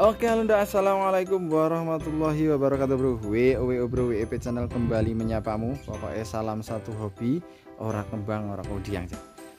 Oke Alunda Assalamualaikum warahmatullahi wabarakatuh bro WOWO oh, bro WEP channel kembali menyapamu Pokoknya salam satu hobi Orang kembang orang kodiang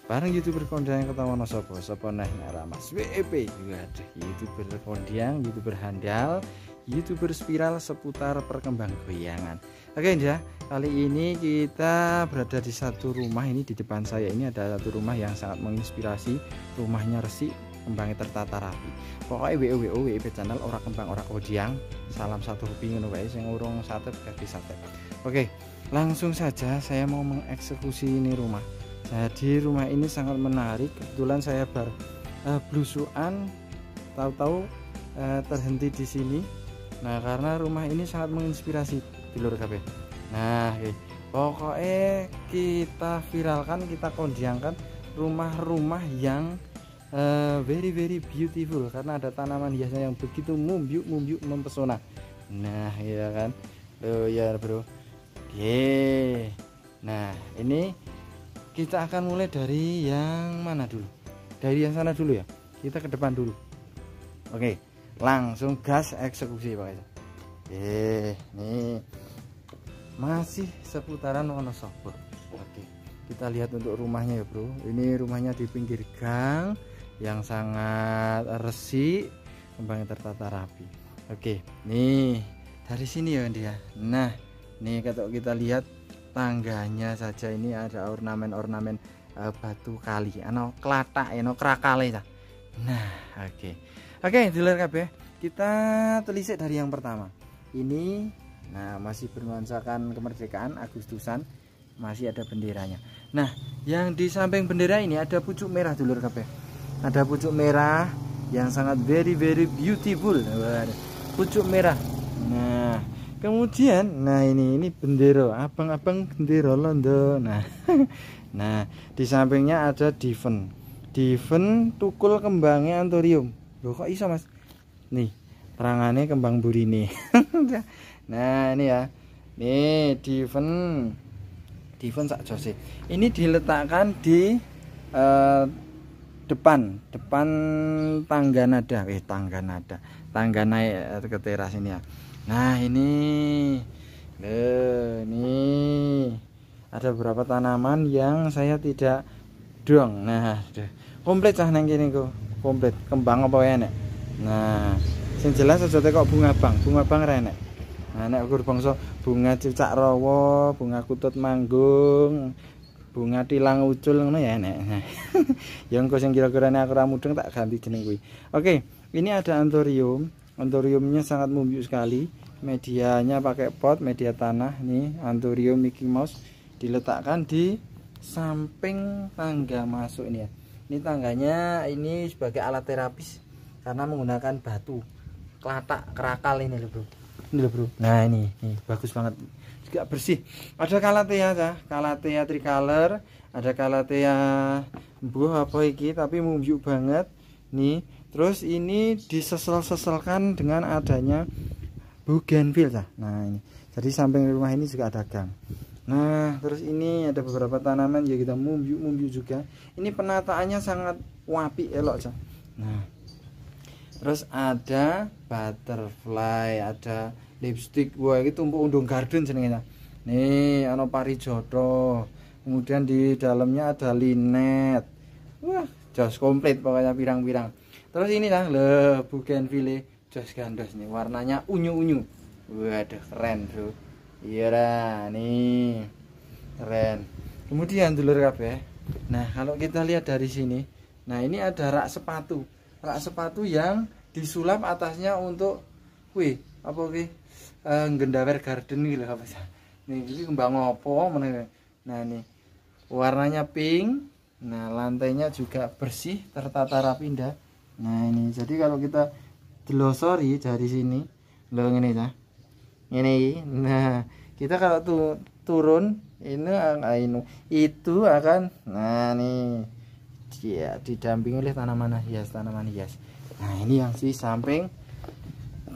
Bareng youtuber kondang yang ketawa sopo Sopo nah naramas WEP eh, ada youtuber kondang, youtuber handal youtuber spiral seputar perkembang goyangan Oke ya kali ini kita berada di satu rumah ini di depan saya ini ada satu rumah yang sangat menginspirasi rumahnya resik kembangnya tertata rapi pokoknya WO WO WIP channel orang kembang ora kodiang salam satu rupi ngono wae sing urung satu kaki satu. oke langsung saja saya mau mengeksekusi ini rumah jadi rumah ini sangat menarik kebetulan saya bar uh, eh, blusuan tahu-tahu uh, terhenti di sini nah karena rumah ini sangat menginspirasi dulur KB nah okay. pokoknya kita viralkan kita kondiangkan rumah-rumah yang uh, very very beautiful karena ada tanaman hiasnya yang begitu mumbyuk mumbyuk mempesona nah ya kan oh ya bro oke nah ini kita akan mulai dari yang mana dulu dari yang sana dulu ya kita ke depan dulu oke langsung gas eksekusi pak eh nih masih seputaran Wonosobo oke kita lihat untuk rumahnya ya bro ini rumahnya di pinggir gang yang sangat resik, kembangnya tertata rapi oke nih dari sini ya dia ya. nah nih kalau kita lihat tangganya saja ini ada ornamen-ornamen uh, batu kali ano kelata ano krakale nah oke oke okay, ya, dulur kita telisik dari yang pertama ini nah masih bernuansakan kemerdekaan Agustusan masih ada benderanya nah yang di samping bendera ini ada pucuk merah dulur kabeh ada pucuk merah yang sangat very very beautiful pucuk merah nah kemudian nah ini ini bendero abang-abang bendero londo nah nah di sampingnya ada diven diven tukul kembangnya antorium loh kok iso mas nih terangannya kembang burini nah ini ya nih diven diven sak jose ini diletakkan di uh, depan depan tangga nada eh tangga nada tangga naik eh, ke teras ini ya nah ini Loh, ini ada beberapa tanaman yang saya tidak dong nah komplit cah gini kene komplit kembang apa ya nek nah sing jelas aja kok bunga bang bunga bang renek nah nek ukur bangso bunga cicak rowo bunga kutut manggung bunga tilang ucul ngono ya nek. yang engko sing kira-kira aku ora mudeng tak ganti jeneng kuwi. Oke, ini ada anthurium. Anthuriumnya sangat mumbyuk sekali. Medianya pakai pot, media tanah nih, anthurium Mickey Mouse diletakkan di samping tangga masuk ini ya. Ini tangganya ini sebagai alat terapis karena menggunakan batu kelatak kerakal ini loh, Bro. Ini loh, Bro. Nah, ini, ini bagus banget juga bersih ada kalatea ya kalatea tricolor ada kalatea buah apa iki tapi mumbyuk banget nih terus ini disesel-seselkan dengan adanya bougainville ya nah ini jadi samping rumah ini juga ada gang nah terus ini ada beberapa tanaman ya kita mumbyuk-mumbyuk juga ini penataannya sangat wapi elok ya nah terus ada butterfly ada lipstick wah itu tumpuk undung garden jenengnya nih ano jodoh kemudian di dalamnya ada linet wah jos komplit pokoknya pirang-pirang terus ini lah le bukan file, jos gandos nih warnanya unyu-unyu waduh keren bro iya lah nih keren kemudian dulur kabeh nah kalau kita lihat dari sini nah ini ada rak sepatu rak sepatu yang disulap atasnya untuk wih apa kui eh, gendawer garden gitu apa sih ini jadi kembang opo nah ini warnanya pink nah lantainya juga bersih tertata rapi indah nah ini jadi kalau kita telusuri dari sini lo ini ya ini nah kita kalau tu turun ini ah, anu, itu akan nah nih ya didampingi oleh tanaman hias tanaman hias nah ini yang si samping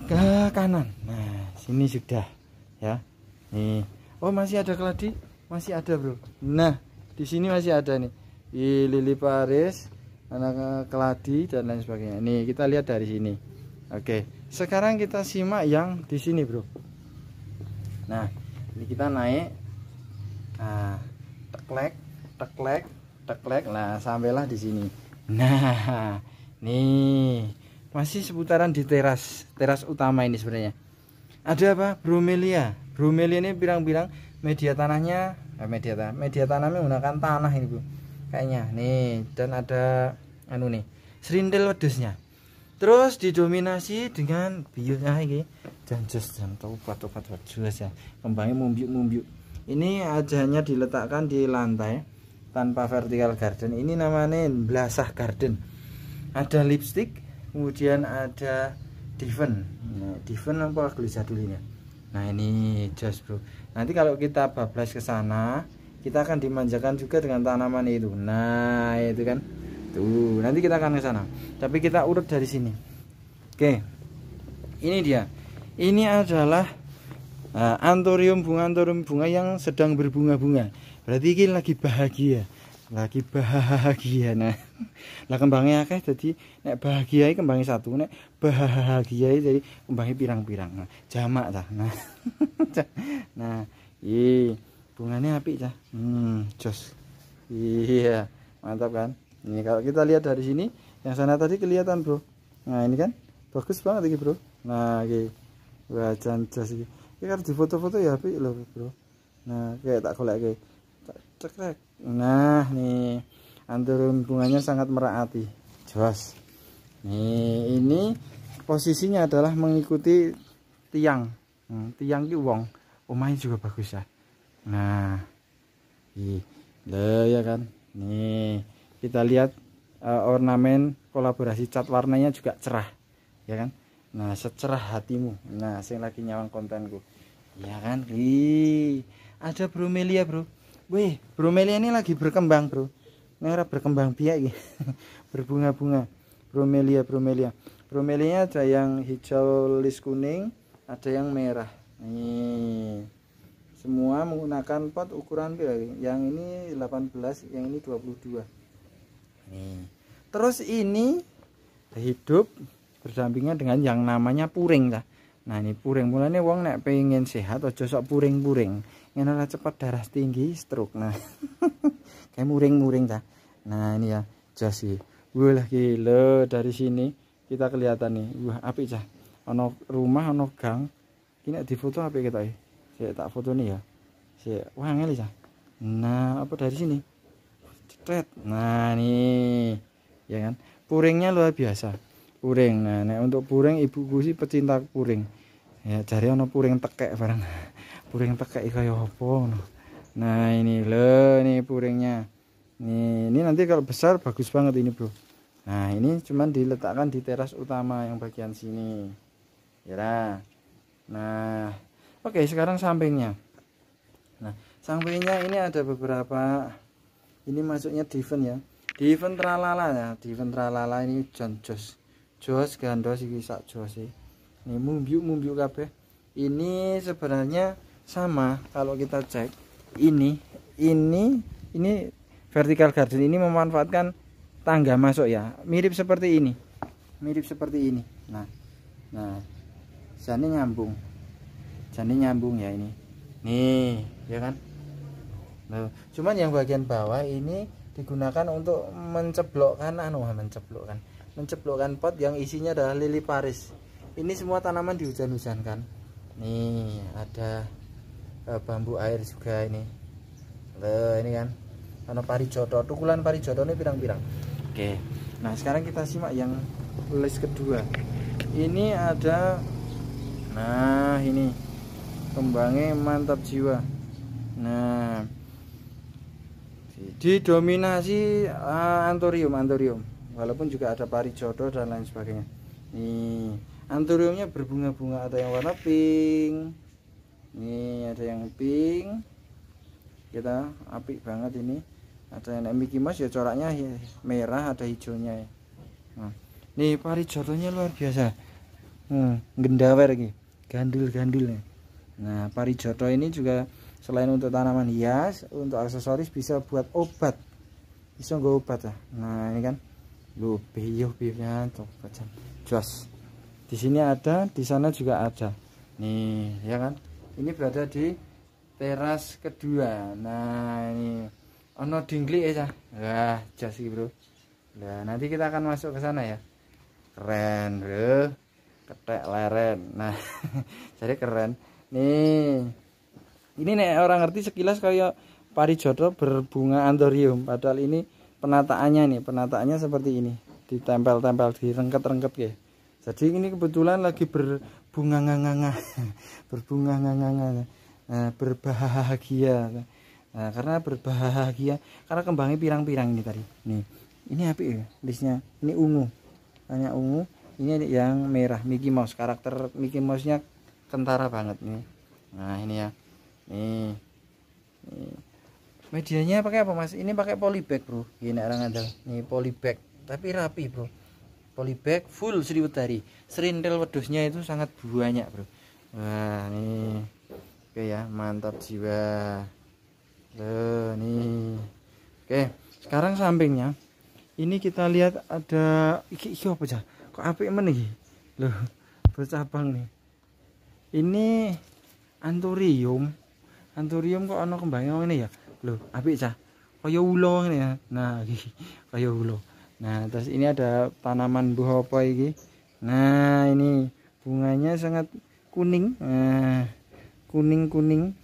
ke kanan nah sini sudah ya nih oh masih ada keladi masih ada bro nah di sini masih ada nih di lili paris anak eh, keladi dan lain sebagainya nih kita lihat dari sini oke sekarang kita simak yang di sini bro nah ini kita naik nah teklek teklek teklek lah sampailah di sini nah nih masih seputaran di teras teras utama ini sebenarnya ada apa bromelia bromelia ini bilang-bilang media tanahnya eh, media tanah media tanahnya menggunakan tanah ini bu kayaknya nih dan ada anu nih serindel wedusnya terus didominasi dengan biusnya ah, ini dan jus dan topat topat ya kembangnya mumbiuk mumbiuk ini ajanya diletakkan di lantai tanpa vertical garden ini namanya belasah garden ada lipstick kemudian ada diven nah, diven apa dulunya? nah ini jas bro nanti kalau kita bablas ke sana kita akan dimanjakan juga dengan tanaman itu nah itu kan tuh nanti kita akan ke sana tapi kita urut dari sini oke ini dia ini adalah uh, eh, antorium bunga antorium bunga yang sedang berbunga-bunga berarti ini lagi bahagia lagi bahagia nah lah kembangnya akeh jadi nek bahagia kembangnya satu nek bahagia jadi kembangnya pirang-pirang nah, jamak dah nah nah i iya. bunganya api dah hmm jos iya mantap kan ini kalau kita lihat dari sini yang sana tadi kelihatan bro nah ini kan bagus banget ini bro nah oke wajan jos ini ini kan di foto-foto ya api loh bro nah kayak tak kolek kayak cekrek nah nih anturun bunganya sangat merahati, jelas nih ini posisinya adalah mengikuti tiang hmm, tiang ki wong omahnya juga bagus ya nah iya ya kan nih kita lihat uh, ornamen kolaborasi cat warnanya juga cerah ya kan Nah, secerah hatimu. Nah, sing lagi nyawang kontenku. Ya kan? Ih, ada bromelia, Bro. Wih, bromelia ini lagi berkembang, Bro. Merah berkembang biak ya. Berbunga-bunga. Bromelia, Bromelia. Bromelianya ada yang hijau lis kuning, ada yang merah. Nih. Semua menggunakan pot ukuran berapa? Yang ini 18, yang ini 22. Nih. Terus ini hidup berdampingan dengan yang namanya puring lah. Nah, ini puring Mulanya wong nek pengen sehat aja sok puring-puring ini lah cepat darah tinggi stroke nah kayak muring-muring dah nah ini ya jasi, gue lagi le dari sini kita kelihatan nih wah api cah ono rumah ono gang ini di foto apa kita ya eh? saya tak foto nih ya saya wah ngeli cah nah apa dari sini cetret nah nih ya kan puringnya luar biasa puring nah nah untuk puring ibuku sih pecinta puring ya cari ono puring tekek barang puring pakai kayak apa nah ini le nih puringnya nih ini nanti kalau besar bagus banget ini bro nah ini cuman diletakkan di teras utama yang bagian sini ya nah oke okay, sekarang sampingnya nah sampingnya ini ada beberapa ini masuknya diven ya diven tralala ya diven tralala ini John Jos Jos gandos e. ini sak Jos ini mumbiuk mumbiuk kabeh ini sebenarnya sama kalau kita cek ini ini ini vertical garden ini memanfaatkan tangga masuk ya mirip seperti ini mirip seperti ini nah nah jani nyambung jani nyambung ya ini nih ya kan nah, cuman yang bagian bawah ini digunakan untuk menceblokkan anu ah, menceblokkan menceblokkan pot yang isinya adalah lili paris ini semua tanaman dihujan-hujan kan? nih ada Eh, bambu air juga ini Le, eh, ini kan karena parijoto tukulan parijoto ini pirang-pirang oke nah sekarang kita simak yang list kedua ini ada nah ini kembangnya mantap jiwa nah didominasi uh, eh, antorium antorium walaupun juga ada parijoto dan lain sebagainya nih antoriumnya berbunga-bunga ada yang warna pink ini ada yang pink kita apik banget ini ada yang Mickey Mouse ya coraknya ya, merah ada hijaunya ya nah, nih luar biasa hmm, gendawer ini gandul-gandulnya nah jodoh ini juga selain untuk tanaman hias untuk aksesoris bisa buat obat bisa nggak obat ya nah ini kan lu biyuh biyuhnya tuh joss di sini ada di sana juga ada nih ya kan ini berada di teras kedua nah ini ono dingli ya wah jas bro nah nanti kita akan masuk ke sana ya keren bro ketek leren nah jadi keren nih ini nih orang ngerti sekilas kayak parijodo berbunga antorium padahal ini penataannya nih penataannya seperti ini ditempel-tempel direngket-rengket ya jadi ini kebetulan lagi ber, berbunga nganga berbunga nganga eh, berbahagia eh, karena berbahagia karena kembangnya pirang-pirang ini tadi nih ini api ya listnya ini ungu hanya ungu ini yang merah Mickey Mouse karakter Mickey Mouse nya kentara banget nih nah ini ya nih, nih. medianya pakai apa mas ini pakai polybag bro ini orang ada nih polybag tapi rapi bro polybag full Sriwetari. serintil wedusnya itu sangat banyak bro wah ini oke ya mantap jiwa Loh, nih oke sekarang sampingnya ini kita lihat ada iki iki apa aja kok api men nih loh bercabang nih ini anturium anturium kok ana kembangnya ini ya loh api aja Kayak ulo ini ya nah kayak ulo nah terus ini ada tanaman buah apa ini nah ini bunganya sangat kuning nah, kuning-kuning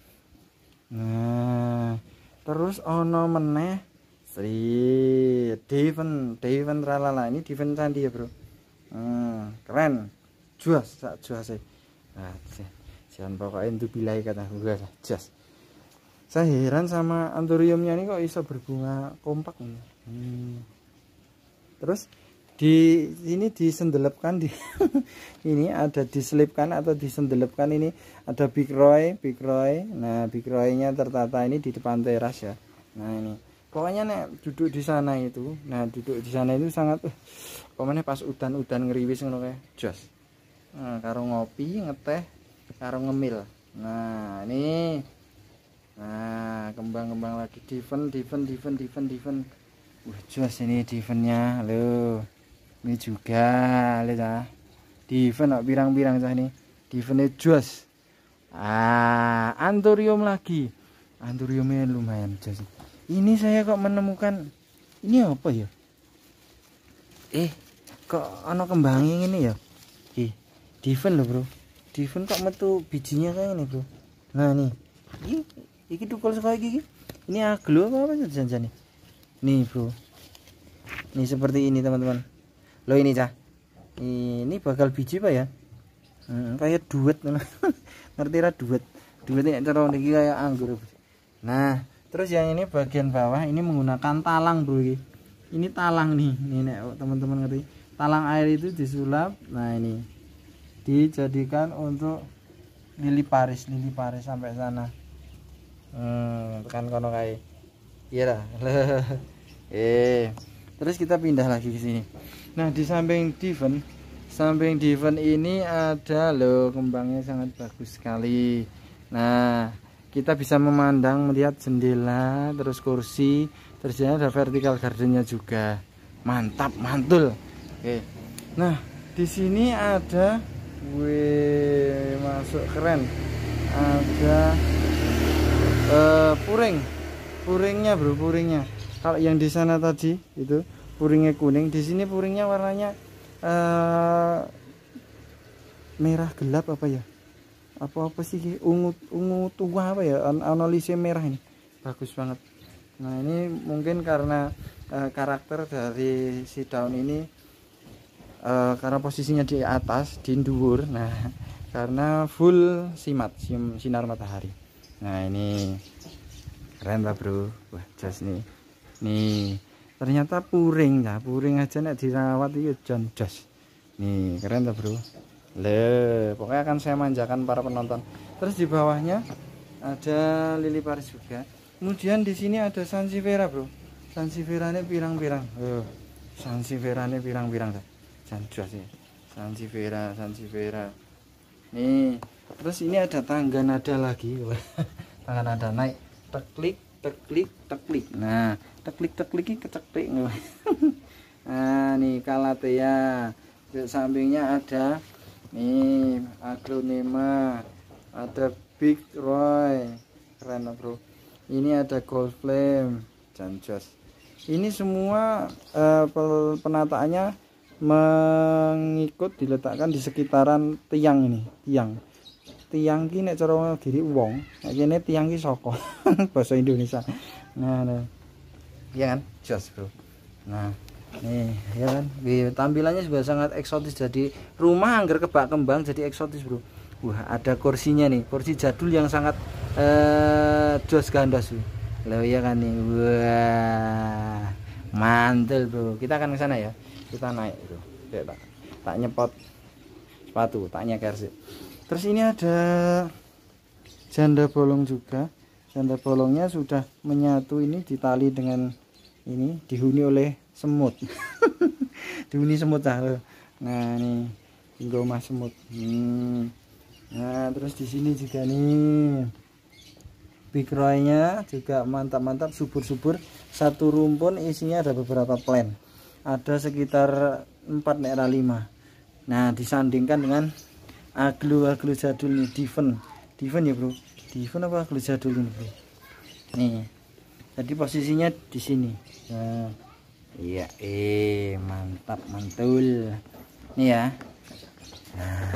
nah terus ono meneh Sri Devon, Devon Ralala ini Devon Candi ya bro hmm, keren juas sak ah, juas sih nah jangan pokoknya itu bilai kata gue jas saya heran sama anturiumnya ini kok bisa berbunga kompak nih hmm terus di sini disendelepkan di ini ada diselipkan atau disendelepkan ini ada big roy big roy nah big roy nya tertata ini di depan teras ya nah ini pokoknya nek duduk di sana itu nah duduk di sana itu sangat uh, pokoknya pas udan-udan ngeriwis ngono kayak jos nah, karo ngopi ngeteh karo ngemil nah ini nah kembang-kembang lagi diven diven diven diven diven Wah, jelas ini di eventnya lo ini juga lo ya, di kok pirang-pirang cah ini di eventnya ah anturium lagi anturiumnya lumayan jelas ini saya kok menemukan ini apa ya eh kok ono kembangnya ini ya eh diven loh bro diven kok metu bijinya kayak ini bro nah nih ini iki tukul sekali gigi ini aglo apa apa jangan nih nih bro ini seperti ini teman-teman lo ini cah ini bakal biji pak ya hmm, kayak duet ngerti lah duet duet ini cara lagi kayak anggur nah terus yang ini bagian bawah ini menggunakan talang bro ini, ini talang nih ini teman-teman ngerti talang air itu disulap nah ini dijadikan untuk lili paris lili paris sampai sana hmm, kan kono kayak iya lah eh terus kita pindah lagi ke sini nah di samping divan, samping divan ini ada loh kembangnya sangat bagus sekali nah kita bisa memandang melihat jendela terus kursi terus ada vertikal gardennya juga mantap mantul oke nah di sini ada wih masuk keren ada uh, puring puringnya bro puringnya kalau yang di sana tadi itu puringnya kuning di sini puringnya warnanya uh, merah gelap apa ya apa apa sih ungu ungu tua apa ya An analisis merah ini bagus banget nah ini mungkin karena uh, karakter dari si daun ini uh, karena posisinya di atas di dhuwur nah karena full simat sinar matahari nah ini keren lah bro wah jas nih nih ternyata puring ya puring aja nih dirawat itu John Josh nih keren tuh bro le pokoknya akan saya manjakan para penonton terus di bawahnya ada lili paris juga kemudian di sini ada Sansivera bro sansevera ini pirang-pirang uh, eh, sansevera ini pirang-pirang John Josh ya sansevera sansevera nih terus ini ada tangga nada lagi tangga nada naik teklik teklik teklik nah teklik teklik keceklik nah nih kalatea ya. di sampingnya ada nih aglonema ada big roy keren bro ini ada gold flame dan ini semua eh, penataannya mengikut diletakkan di sekitaran tiang ini tiang tiang ini cara diri wong ini tiang ini soko bahasa Indonesia nah, nah ya kan jos bro nah nih ya kan tampilannya juga sangat eksotis jadi rumah angker kebak kembang jadi eksotis bro wah ada kursinya nih kursi jadul yang sangat eh, jos gandos Loh ya kan nih wah mantel bro kita akan ke sana ya kita naik bro ya, tak, tak nyepot sepatu tak nyeker sih terus ini ada janda bolong juga janda bolongnya sudah menyatu ini ditali dengan ini dihuni oleh semut dihuni semut lah nah ini rumah semut hmm. nah terus di sini juga nih big juga mantap-mantap subur-subur satu rumpun isinya ada beberapa plan ada sekitar 4 nera 5 nah disandingkan dengan aglu-aglu jadul nih diven diven ya bro diven apa aglu jadul ini bro nih tadi posisinya di sini nah, iya eh mantap mantul Nih ya nah,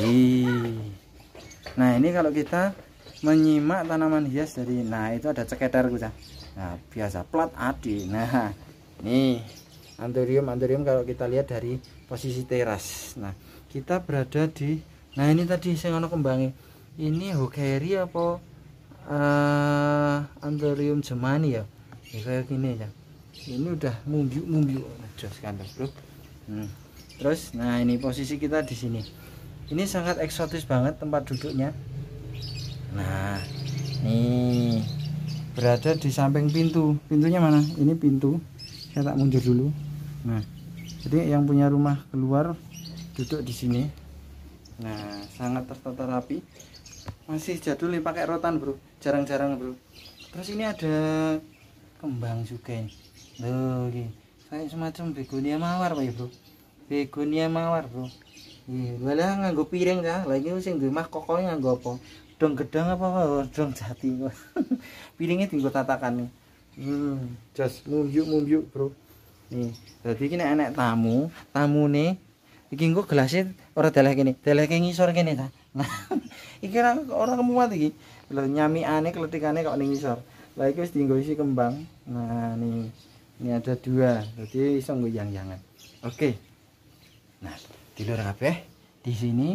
eh. nah ini kalau kita menyimak tanaman hias dari nah itu ada cekedar kita nah biasa plat adi nah ini antorium antorium kalau kita lihat dari posisi teras nah kita berada di nah ini tadi saya ngono kembangi ini hokeri apa uh, eh, anthurium jemani ya ya kayak gini ya ini udah mumbiuk-mumbiuk nah, jos kan bro hmm. terus nah ini posisi kita di sini ini sangat eksotis banget tempat duduknya nah ini berada di samping pintu pintunya mana ini pintu saya tak muncul dulu nah jadi yang punya rumah keluar duduk di sini nah sangat tertata rapi masih jadul nih pakai rotan bro jarang-jarang bro terus ini ada kembang juga ini loh kayak semacam begonia mawar pak bro begonia mawar bro iya wala nganggo piring kah lagi usin di rumah kokolnya nganggo apa dong gedang apa apa oh, dong jati piringnya tinggal tatakan nih hmm jas mumbyuk mumbyuk bro nih jadi ini enak tamu tamu nih ini gue gelasnya orang telah gini telah gini sore gini tak nah iki orang muat iki lho nyamiane kletikane kok ning ngisor lah iki wis dienggo isi kembang nah ini ini ada dua jadi iso nggo yang-yangan oke nah dulur kabeh di sini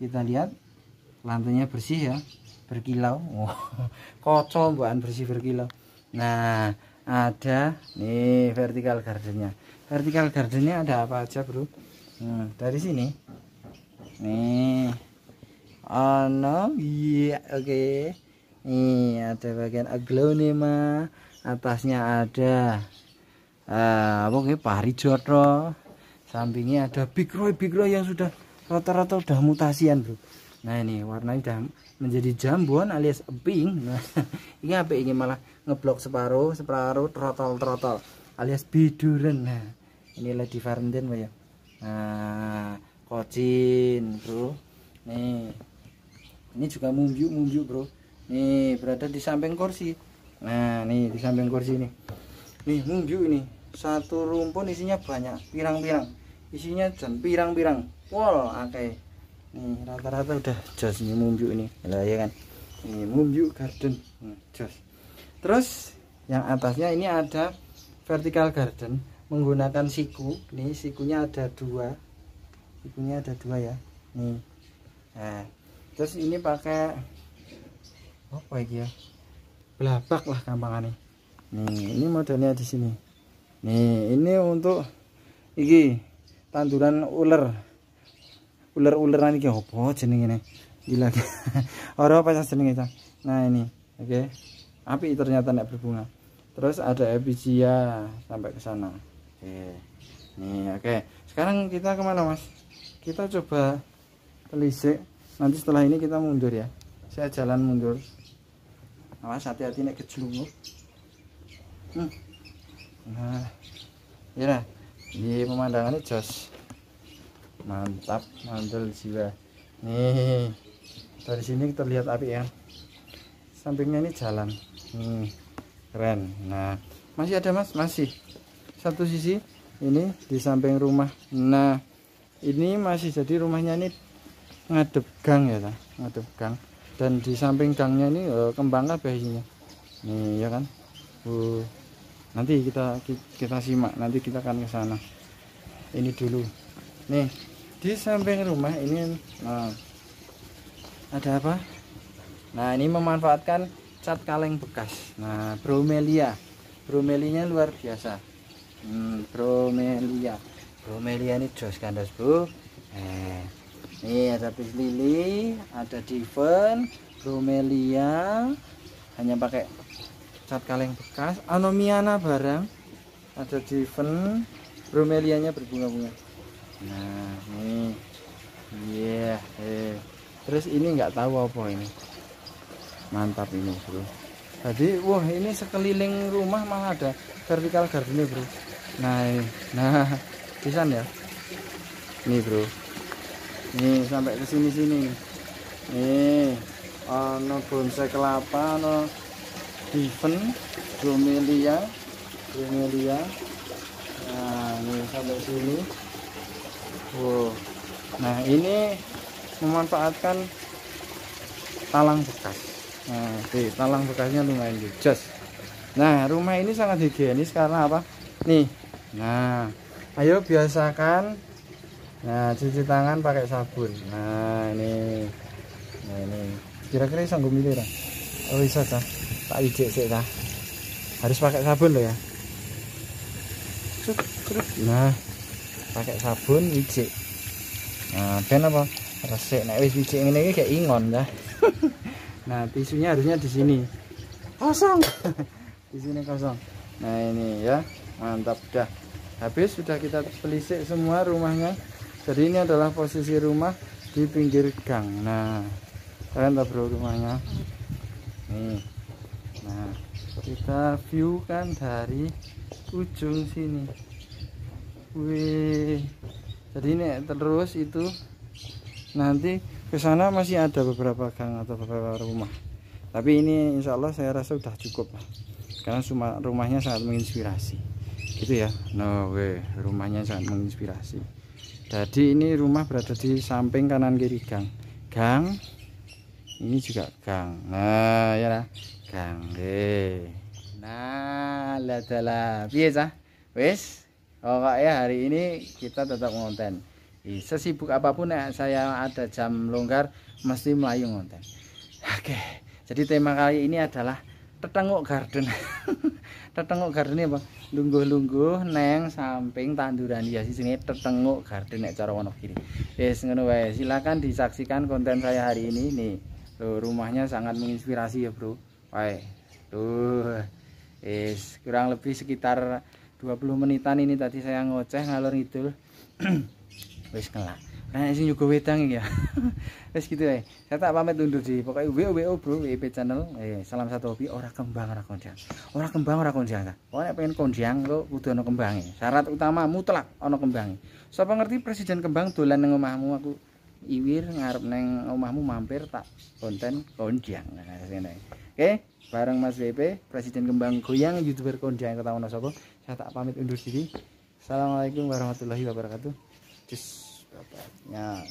kita lihat lantainya bersih ya berkilau oh, kocok bukan bersih berkilau nah ada nih vertikal gardennya vertikal gardennya ada apa aja bro nah, dari sini nih ono iya oke okay. Iya, ada bagian aglonema ah. atasnya ada uh, apa ini pari sampingnya ada big roy big roy yang sudah rata-rata udah mutasian bro nah ini warnanya udah menjadi jambuan alias pink nah, ini apa ini malah ngeblok separuh separuh trotol trotol alias biduren nah ini lady valentine ya nah kocin bro nih ini juga mumbiu mumbiu bro nih berada di samping kursi nah nih di samping kursi ini nih mumbiu ini satu rumpun isinya banyak pirang-pirang isinya dan pirang-pirang wow oke okay. nih rata-rata udah jos ini mumbiu ini lah ya kan ini mumbiu garden hmm, jos terus yang atasnya ini ada vertical garden menggunakan siku nih sikunya ada dua sikunya ada dua ya nih nah terus ini pakai apa lagi ya belabak lah gampangannya nih ini modelnya di sini nih ini untuk iki tanduran ular ular nanti kayak apa jenenge nih gila orang apa ya jenenge ta nah ini oke okay. api ternyata nek berbunga terus ada epigia ya, sampai ke sana oke okay. nih oke okay. sekarang kita kemana mas kita coba telisik nanti setelah ini kita mundur ya saya jalan mundur awas hati-hati naik kejlungup hmm. nah ya di pemandangannya jos mantap mantul jiwa nih dari sini terlihat api ya sampingnya ini jalan hmm. keren nah masih ada mas masih satu sisi ini di samping rumah nah ini masih jadi rumahnya ini ngadep gang ya ta ngadep gang dan di samping gangnya ini uh, kembang kabeh nih ya kan uh, nanti kita kita simak nanti kita akan ke sana ini dulu nih di samping rumah ini nah, ada apa nah ini memanfaatkan cat kaleng bekas nah bromelia bromelinya luar biasa hmm, bromelia bromelia ini jos kandas bu eh Nih ada bis lili, ada diven, bromelia, hanya pakai cat kaleng bekas, anomiana barang, ada diven, bromelianya berbunga-bunga. Nah, ini Iya, yeah, eh. Terus ini nggak tahu apa ini. Mantap ini, Bro. Tadi wah ini sekeliling rumah malah ada vertical garden, Bro. Nah, ini. nah, pisan ya. ini Bro nih sampai ke sini sini nih ono bonsai kelapa ono diven bromelia bromelia nah ini sampai sini wow nah ini memanfaatkan talang bekas nah di talang bekasnya lumayan jelas nah rumah ini sangat higienis karena apa nih nah ayo biasakan nah cuci tangan pakai sabun nah ini nah ini kira-kira bisa gue milih oh bisa tak tak ijek sih tak harus pakai sabun loh ya nah pakai sabun ijek nah ben apa resik nah, wis ijek ini kayak ingon dah nah tisunya harusnya di sini kosong di sini kosong nah ini ya mantap dah habis sudah kita pelisik semua rumahnya jadi ini adalah posisi rumah di pinggir gang nah kalian tahu bro rumahnya nih nah kita view kan dari ujung sini wih jadi ini terus itu nanti ke sana masih ada beberapa gang atau beberapa rumah tapi ini insya Allah saya rasa sudah cukup lah karena rumahnya sangat menginspirasi gitu ya no way rumahnya sangat menginspirasi jadi ini rumah berada di samping kanan kiri gang gang ini juga gang nah ya lah gang eh. nah ladala biasa wes ya, hari ini kita tetap konten sesibuk apapun ya, saya ada jam longgar mesti melayu ngonten oke jadi tema kali ini adalah tetanguk garden tertenguk garden apa lungguh-lungguh neng samping tanduran sih ya, sini tertenguk garden nek cara wonogiri kiri wis ngono wae silakan disaksikan konten saya hari ini nih tuh rumahnya sangat menginspirasi ya bro wae tuh yes kurang lebih sekitar 20 menitan ini tadi saya ngoceh ngalor itu. wes kelak Nah, sing juga wedang ya. Wes gitu ya. Saya tak pamit undur di pokoknya WO WO Bro WP channel. Eh, salam satu hobi ora kembang orang konjang. orang kembang orang konjang ta. Pokoknya pengen konjang lo kudu ana kembange. Syarat utama mutlak ana kembange. Sapa ngerti presiden kembang dolan nang omahmu aku iwir ngarep neng omahmu mampir tak konten konjang. Nah, nah Oke, bareng Mas WP presiden kembang goyang YouTuber konjang ketahuan sapa. Saya tak pamit undur diri. Assalamualaikum warahmatullahi wabarakatuh. Cus. Yeah.